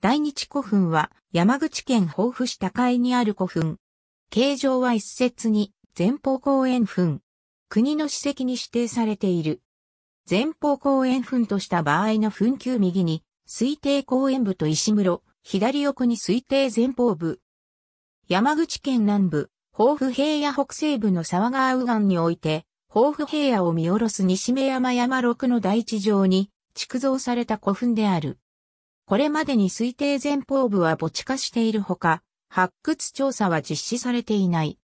大日古墳は山口県防府市高井にある古墳。形状は一説に前方後円墳。国の史跡に指定されている。前方後円墳とした場合の墳丘右に推定後円部と石室、左横に推定前方部。山口県南部、防府平野北西部の沢川右岸において、防府平野を見下ろす西目山山六の大地上に築造された古墳である。これまでに推定前方部は墓地化しているほか、発掘調査は実施されていない。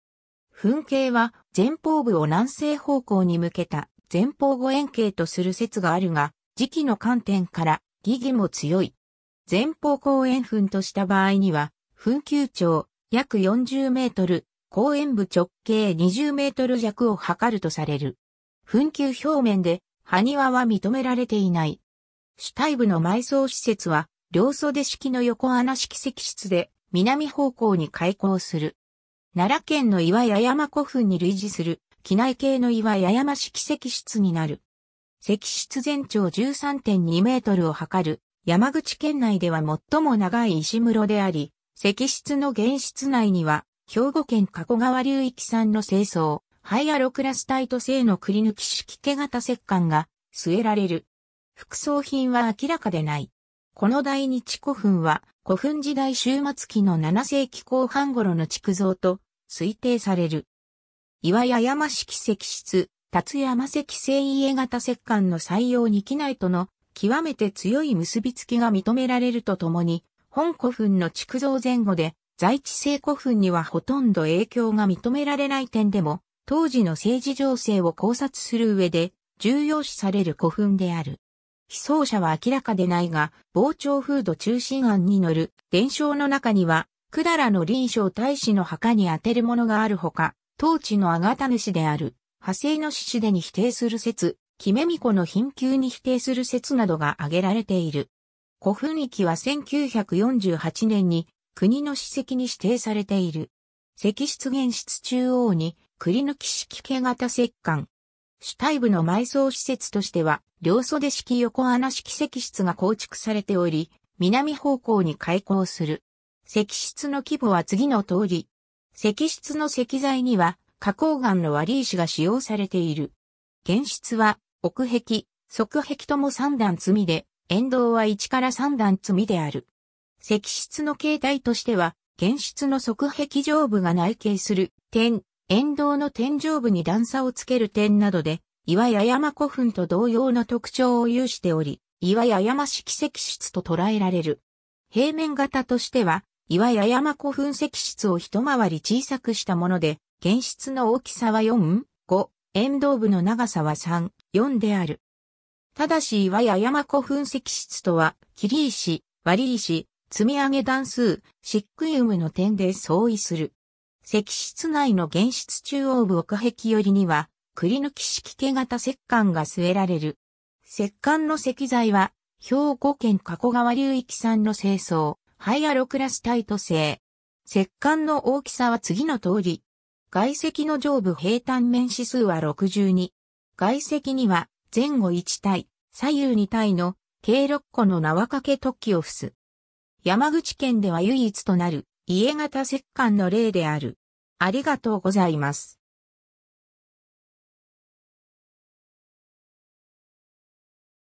噴景は前方部を南西方向に向けた前方後円形とする説があるが、時期の観点から疑義も強い。前方後円墳とした場合には、墳丘長約40メートル、後円部直径20メートル弱を測るとされる。墳丘表面で埴輪は認められていない。主体部の埋葬施設は両袖式の横穴式石室で南方向に開港する。奈良県の岩屋山古墳に類似する、機内系の岩屋山式石室になる。石室全長13.2メートルを測る、山口県内では最も長い石室であり、石室の原室内には、兵庫県加古川流域産の清掃、ハイアロクラスタイト製のくり抜き式毛型石棺が据えられる。副葬品は明らかでない。この大日古墳は古墳時代終末期の7世紀後半頃の築造と推定される。岩屋山式石室、達山石繊維家型石棺の採用に機内との極めて強い結びつきが認められるとともに、本古墳の築造前後で在地性古墳にはほとんど影響が認められない点でも、当時の政治情勢を考察する上で重要視される古墳である。被走者は明らかでないが、傍聴風土中心案に載る伝承の中には、くだらの臨床大使の墓に当てるものがあるほか、当地のあがた主である、派生の獅子でに否定する説、キメミコの貧窮に否定する説などが挙げられている。古墳域は1948年に国の史跡に指定されている。石室現室中央に栗抜き式形型石棺。主体部の埋葬施設としては両袖式横穴式石室が構築されており、南方向に開口する。石室の規模は次の通り。石室の石材には、花崗岩の割石が使用されている。原室は、奥壁、側壁とも三段積みで、沿道は一から三段積みである。石室の形態としては、原室の側壁上部が内径する点、沿道の天井部に段差をつける点などで、岩屋山古墳と同様の特徴を有しており、岩屋山式石室と捉えられる。平面型としては、岩屋山古墳石室を一回り小さくしたもので、現室の大きさは4、5、沿道部の長さは3、4である。ただし岩屋山古墳石室とは、切石、割石、積み上げ段数、シック無ムの点で相違する。石室内の現室中央部奥壁寄りには、栗抜き式毛型石棺が据えられる。石棺の石材は、兵庫県加古川流域産の清掃、ハイアロクラスタイト製。石棺の大きさは次の通り。外石の上部平坦面指数は62。外石には前後1体、左右2体の計6個の縄掛け突起を付す。山口県では唯一となる家型石棺の例である。ありがとうございます。